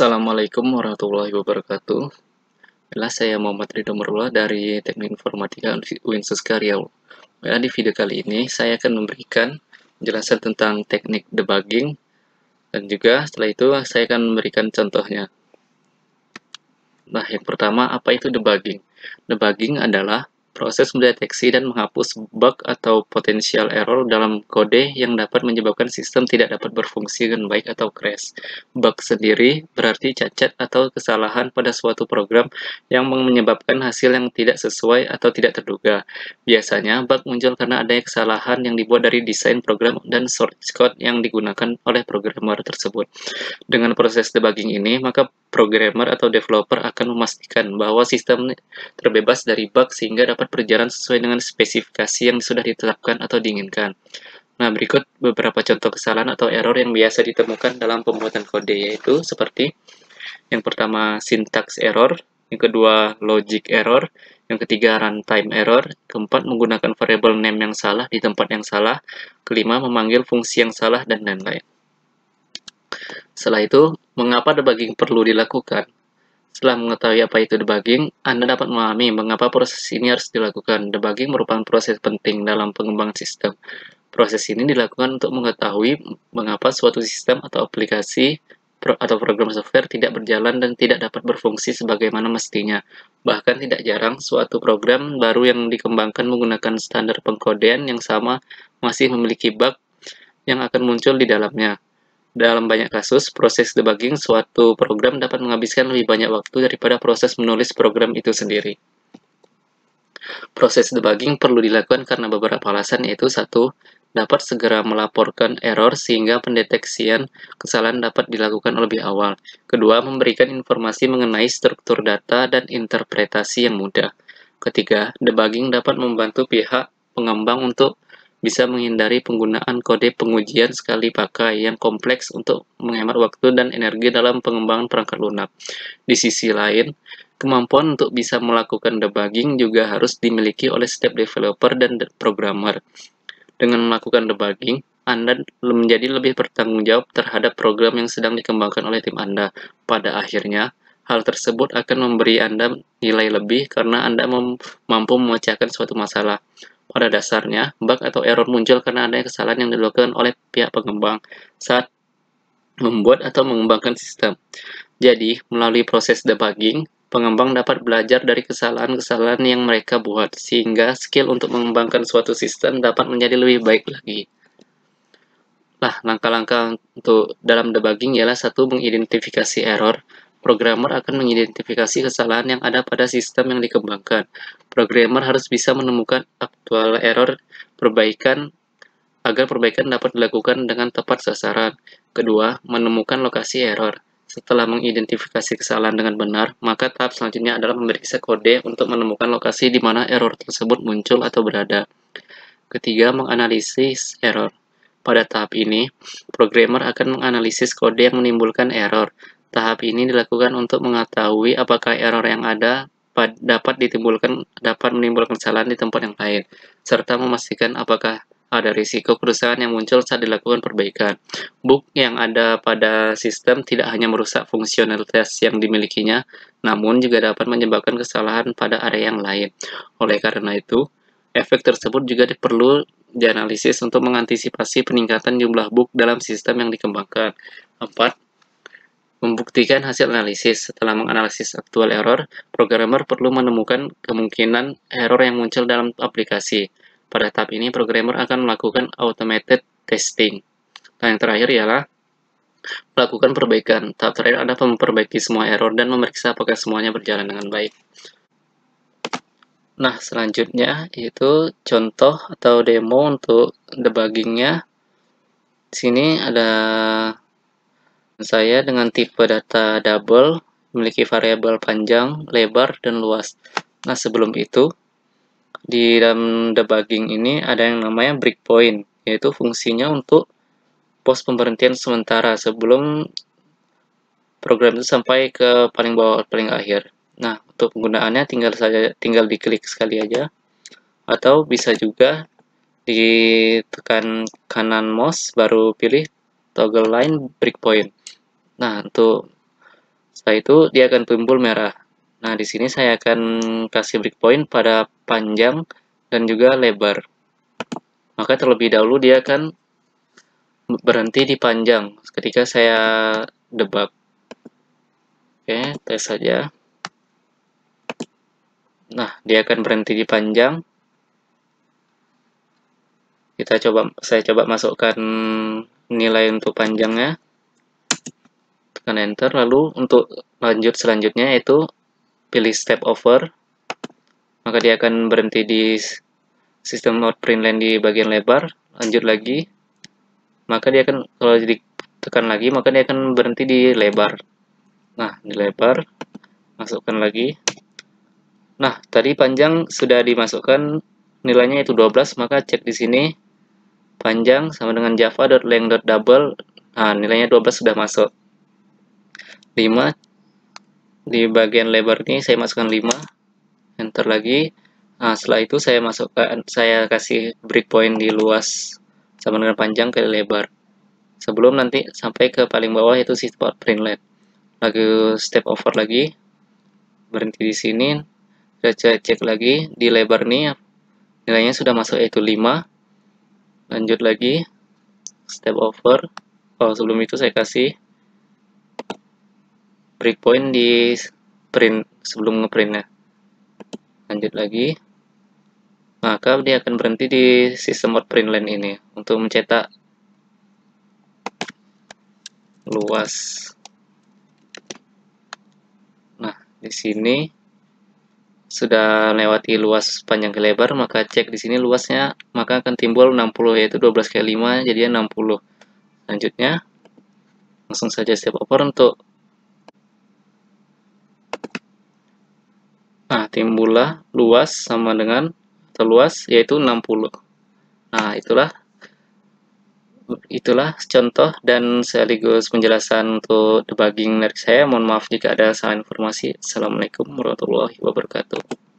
Assalamualaikum warahmatullahi wabarakatuh. Inilah saya Muhammad Ridho Merula dari Teknik Informatika Universitas Karyau. Ya, di video kali ini saya akan memberikan penjelasan tentang teknik debugging dan juga setelah itu saya akan memberikan contohnya. Nah, yang pertama apa itu debugging? Debugging adalah proses mendeteksi dan menghapus bug atau potensial error dalam kode yang dapat menyebabkan sistem tidak dapat berfungsi dengan baik atau crash. Bug sendiri berarti cacat atau kesalahan pada suatu program yang menyebabkan hasil yang tidak sesuai atau tidak terduga. Biasanya, bug muncul karena adanya kesalahan yang dibuat dari desain program dan source code yang digunakan oleh programmer tersebut. Dengan proses debugging ini, maka programmer atau developer akan memastikan bahwa sistem terbebas dari bug sehingga dapat dapat berjalan sesuai dengan spesifikasi yang sudah ditetapkan atau diinginkan. Nah, berikut beberapa contoh kesalahan atau error yang biasa ditemukan dalam pembuatan kode, yaitu seperti yang pertama, syntax error, yang kedua, logic error, yang ketiga, runtime error, keempat, menggunakan variable name yang salah di tempat yang salah, kelima, memanggil fungsi yang salah, dan lain-lain. Setelah itu, mengapa debugging perlu dilakukan? Setelah mengetahui apa itu debugging, Anda dapat memahami mengapa proses ini harus dilakukan. Debugging merupakan proses penting dalam pengembangan sistem. Proses ini dilakukan untuk mengetahui mengapa suatu sistem atau aplikasi atau program software tidak berjalan dan tidak dapat berfungsi sebagaimana mestinya. Bahkan tidak jarang suatu program baru yang dikembangkan menggunakan standar pengkodean yang sama masih memiliki bug yang akan muncul di dalamnya. Dalam banyak kasus, proses debugging suatu program dapat menghabiskan lebih banyak waktu daripada proses menulis program itu sendiri. Proses debugging perlu dilakukan karena beberapa alasan yaitu satu, dapat segera melaporkan error sehingga pendeteksian kesalahan dapat dilakukan lebih awal. Kedua, memberikan informasi mengenai struktur data dan interpretasi yang mudah. Ketiga, debugging dapat membantu pihak pengembang untuk bisa menghindari penggunaan kode pengujian sekali pakai yang kompleks untuk menghemat waktu dan energi dalam pengembangan perangkat lunak. Di sisi lain, kemampuan untuk bisa melakukan debugging juga harus dimiliki oleh setiap developer dan programmer. Dengan melakukan debugging, anda menjadi lebih bertanggung jawab terhadap program yang sedang dikembangkan oleh tim Anda. Pada akhirnya, hal tersebut akan memberi Anda nilai lebih karena Anda mampu memecahkan suatu masalah. Pada dasarnya, bug atau error muncul karena adanya kesalahan yang dilakukan oleh pihak pengembang saat membuat atau mengembangkan sistem. Jadi, melalui proses debugging, pengembang dapat belajar dari kesalahan-kesalahan yang mereka buat, sehingga skill untuk mengembangkan suatu sistem dapat menjadi lebih baik lagi. Nah, langkah-langkah untuk dalam debugging ialah satu mengidentifikasi error, programmer akan mengidentifikasi kesalahan yang ada pada sistem yang dikembangkan. Programmer harus bisa menemukan aktual error perbaikan agar perbaikan dapat dilakukan dengan tepat sasaran. Kedua, menemukan lokasi error. Setelah mengidentifikasi kesalahan dengan benar, maka tahap selanjutnya adalah memeriksa kode untuk menemukan lokasi di mana error tersebut muncul atau berada. Ketiga, menganalisis error. Pada tahap ini, programmer akan menganalisis kode yang menimbulkan error, Tahap ini dilakukan untuk mengetahui apakah error yang ada dapat ditimbulkan dapat menimbulkan kesalahan di tempat yang lain serta memastikan apakah ada risiko kerusakan yang muncul saat dilakukan perbaikan. Bug yang ada pada sistem tidak hanya merusak fungsionalitas yang dimilikinya, namun juga dapat menyebabkan kesalahan pada area yang lain. Oleh karena itu, efek tersebut juga perlu dianalisis untuk mengantisipasi peningkatan jumlah bug dalam sistem yang dikembangkan. 4. Membuktikan hasil analisis. Setelah menganalisis aktual error, programmer perlu menemukan kemungkinan error yang muncul dalam aplikasi. Pada tahap ini, programmer akan melakukan automated testing. Dan nah, yang terakhir ialah melakukan perbaikan. Tahap terakhir adalah memperbaiki semua error dan memeriksa apakah semuanya berjalan dengan baik. Nah, selanjutnya itu contoh atau demo untuk debuggingnya. Di sini ada saya dengan tipe data double memiliki variabel panjang, lebar, dan luas. Nah, sebelum itu, di dalam debugging ini ada yang namanya breakpoint, yaitu fungsinya untuk pos pemberhentian sementara sebelum program itu sampai ke paling bawah paling akhir. Nah, untuk penggunaannya tinggal saja tinggal diklik sekali aja atau bisa juga ditekan kanan mouse baru pilih toggle line breakpoint. Nah, untuk setelah itu dia akan timbul merah. Nah, di sini saya akan kasih breakpoint pada panjang dan juga lebar. Maka terlebih dahulu dia akan berhenti di panjang ketika saya debug. Oke, tes saja. Nah, dia akan berhenti di panjang. Kita coba saya coba masukkan nilai untuk panjangnya tekan enter lalu untuk lanjut selanjutnya itu pilih step over maka dia akan berhenti di sistem not print line di bagian lebar lanjut lagi maka dia akan kalau ditekan lagi maka dia akan berhenti di lebar nah di lebar masukkan lagi nah tadi panjang sudah dimasukkan nilainya itu 12 maka cek di sini panjang sama dengan java.length.double nah nilainya 12 sudah masuk 5 di bagian lebar ini saya masukkan 5 enter lagi nah, setelah itu saya masukkan saya kasih breakpoint di luas sama dengan panjang ke lebar sebelum nanti sampai ke paling bawah itu si spot printlet lagi step over lagi berhenti di sini kita cek, lagi di lebar nih nilainya sudah masuk yaitu 5 lanjut lagi step over oh sebelum itu saya kasih breakpoint di print sebelum ngeprintnya lanjut lagi maka dia akan berhenti di sistem mode print line ini untuk mencetak luas nah di sini sudah lewati luas panjang ke lebar maka cek di sini luasnya maka akan timbul 60 yaitu 12 kali 5 jadinya 60 selanjutnya langsung saja step over untuk Nah, timbullah luas sama dengan atau luas yaitu 60. Nah, itulah itulah contoh dan sekaligus penjelasan untuk debugging dari saya. Mohon maaf jika ada salah informasi. Assalamualaikum warahmatullahi wabarakatuh.